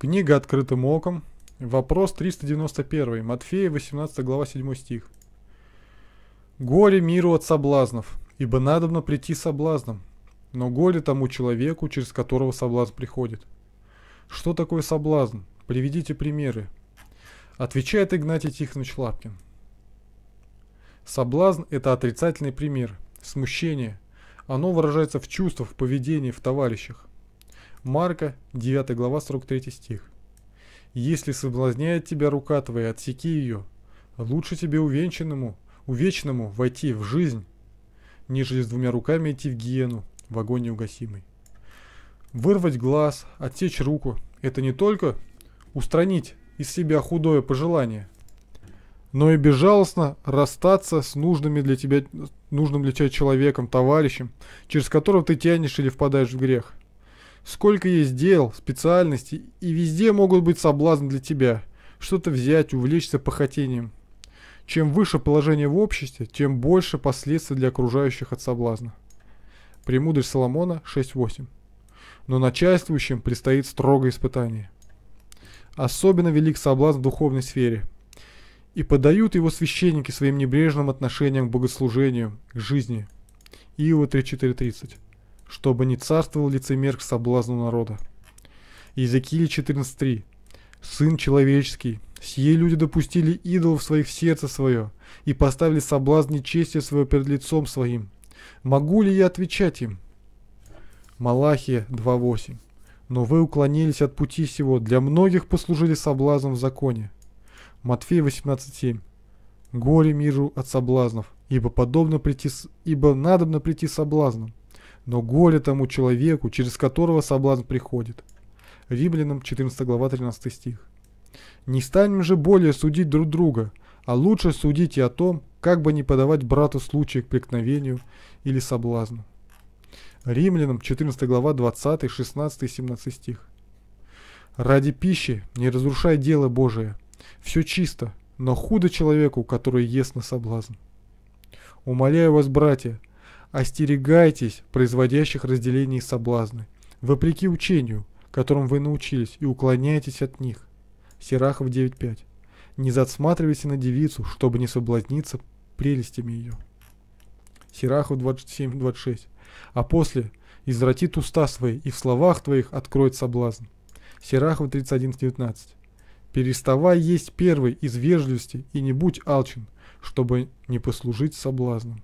Книга «Открытым оком». Вопрос 391. Матфея, 18 глава, 7 стих. «Горе миру от соблазнов, ибо надобно прийти соблазном, но горе тому человеку, через которого соблазн приходит». Что такое соблазн? Приведите примеры. Отвечает Игнатий Тихонович Лапкин. Соблазн – это отрицательный пример, смущение. Оно выражается в чувствах, в поведении, в товарищах. Марка, 9 глава, 43 стих. «Если соблазняет тебя рука твоя, отсеки ее. Лучше тебе увенчанному, увечному войти в жизнь, нежели с двумя руками идти в гиену, в огонь неугасимый». Вырвать глаз, отсечь руку – это не только устранить из себя худое пожелание, но и безжалостно расстаться с нужными для тебя, нужным для тебя человеком, товарищем, через которого ты тянешь или впадаешь в грех. Сколько есть дел, специальностей, и везде могут быть соблазны для тебя. Что-то взять, увлечься похотением. Чем выше положение в обществе, тем больше последствий для окружающих от соблазна. Премудрость Соломона 6.8. Но начальствующим предстоит строгое испытание. Особенно велик соблазн в духовной сфере. И подают его священники своим небрежным отношением к богослужению, к жизни. Иова 3.4.30 чтобы не царствовал лицемер к соблазну народа. Иезекииле 14.3 «Сын человеческий, сие люди допустили в своих в сердце свое и поставили соблазн нечестия свое перед лицом своим. Могу ли я отвечать им?» Малахия 2.8 «Но вы уклонились от пути сего, для многих послужили соблазном в законе». Матфея 18.7 «Горе миру от соблазнов, ибо, подобно прийти, ибо надобно прийти соблазном, но горе тому человеку, через которого соблазн приходит. Римлянам 14 глава 13 стих. Не станем же более судить друг друга, а лучше судить и о том, как бы не подавать брату случая к преткновению или соблазну. Римлянам 14 глава 20, 16, 17 стих. «Ради пищи не разрушай дело Божие, все чисто, но худо человеку, который ест на соблазн. Умоляю вас, братья, Остерегайтесь производящих разделений соблазны, вопреки учению, которым вы научились, и уклоняйтесь от них. Серахов 9.5. Не засматривайся на девицу, чтобы не соблазниться прелестями ее. Сирахов 27:26 А после «Извратит уста свои, и в словах твоих откроет соблазн». Сирахов 31 «Переставай есть первый из вежливости и не будь алчен, чтобы не послужить соблазном».